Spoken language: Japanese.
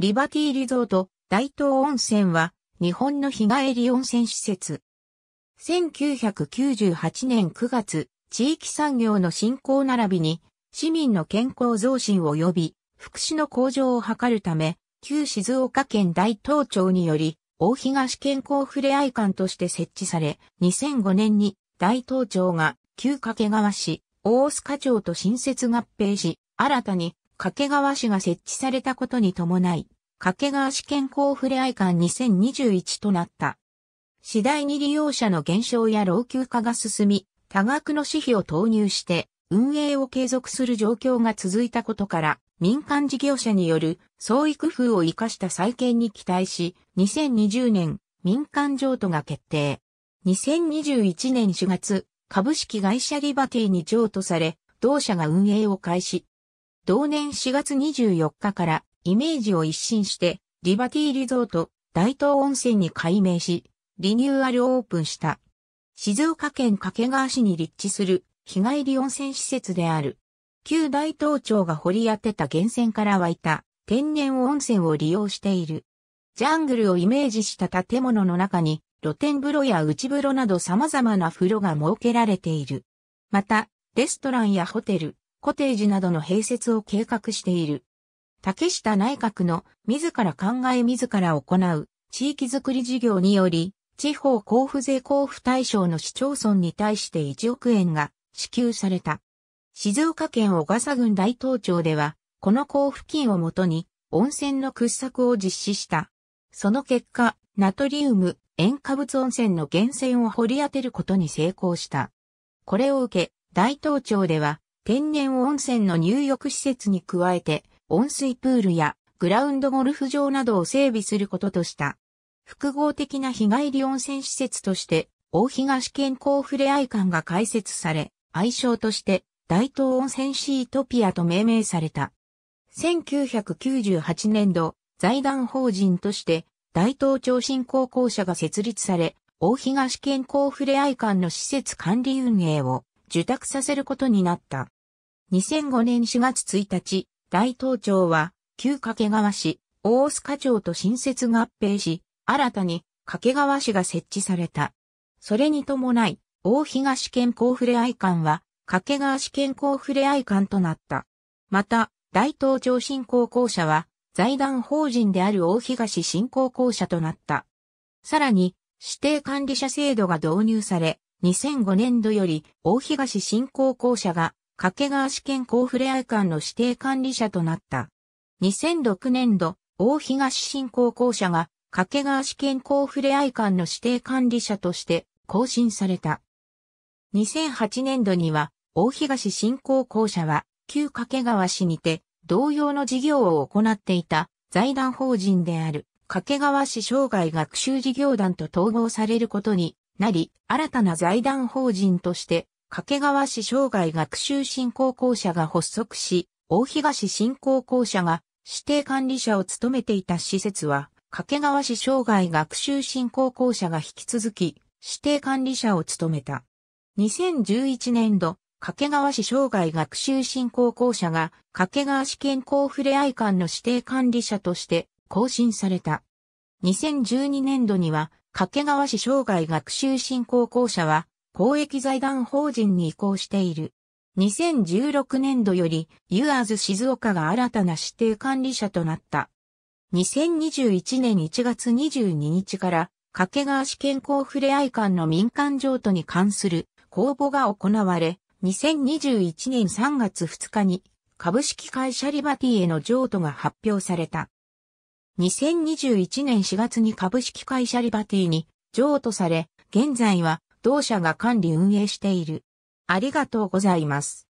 リバティリゾート、大東温泉は、日本の日帰り温泉施設。1998年9月、地域産業の振興並びに、市民の健康増進及び、福祉の向上を図るため、旧静岡県大東町により、大東健康ふれあい館として設置され、2005年に大東町が旧掛川市、大須賀町と新設合併し、新たに掛川市が設置されたことに伴い、掛川市健康ふれあい館2021となった。次第に利用者の減少や老朽化が進み、多額の私費を投入して運営を継続する状況が続いたことから、民間事業者による創意工夫を活かした再建に期待し、2020年民間譲渡が決定。2021年4月、株式会社リバティに譲渡され、同社が運営を開始。同年4月24日からイメージを一新して、リバティリゾート、大東温泉に改名し、リニューアルオープンした。静岡県掛川市に立地する日帰り温泉施設である。旧大東町が掘り当てた源泉から湧いた天然温泉を利用している。ジャングルをイメージした建物の中に露天風呂や内風呂など様々な風呂が設けられている。また、レストランやホテル、コテージなどの併設を計画している。竹下内閣の自ら考え自ら行う地域づくり事業により、地方交付税交付対象の市町村に対して1億円が支給された。静岡県小笠郡大東町では、この交付金をもとに温泉の掘削を実施した。その結果、ナトリウム、塩化物温泉の源泉を掘り当てることに成功した。これを受け、大東町では、天然温泉の入浴施設に加えて、温水プールやグラウンドゴルフ場などを整備することとした。複合的な日帰り温泉施設として、大東健康ふれあい館が開設され、愛称として大東温泉シートピアと命名された。1998年度、財団法人として大東町振興公社が設立され、大東健康ふれあい館の施設管理運営を受託させることになった。2005年4月1日、大東町は、旧掛川市、大須賀町と新設合併し、新たに掛川市が設置された。それに伴い、大東健康ふれあい館は、掛川市健康ふれあい館となった。また、大東町振興公社は、財団法人である大東振興公社となった。さらに、指定管理者制度が導入され、2005年度より大東新興校舎が掛川市県交付レア館の指定管理者となった。2006年度、大東新興校舎が掛川市県交付レア館の指定管理者として更新された。2008年度には、大東新興校舎は旧掛川市にて同様の事業を行っていた財団法人である掛川市生涯学習事業団と統合されることになり、新たな財団法人として、掛川市生涯学習振興公社が発足し、大東振興公社が指定管理者を務めていた施設は、掛川市生涯学習振興公社が引き続き、指定管理者を務めた。2011年度、掛川市生涯学習振興公社が掛川市健康ふれあい館の指定管理者として更新された。2012年度には掛川市生涯学習振興公社は、公益財団法人に移行している。2016年度より、ユアーズ静岡が新たな指定管理者となった。2021年1月22日から、掛川市健康ふれあい館の民間譲渡に関する公募が行われ、2021年3月2日に株式会社リバティへの譲渡が発表された。2021年4月に株式会社リバティに譲渡され、現在は同社が管理運営している。ありがとうございます。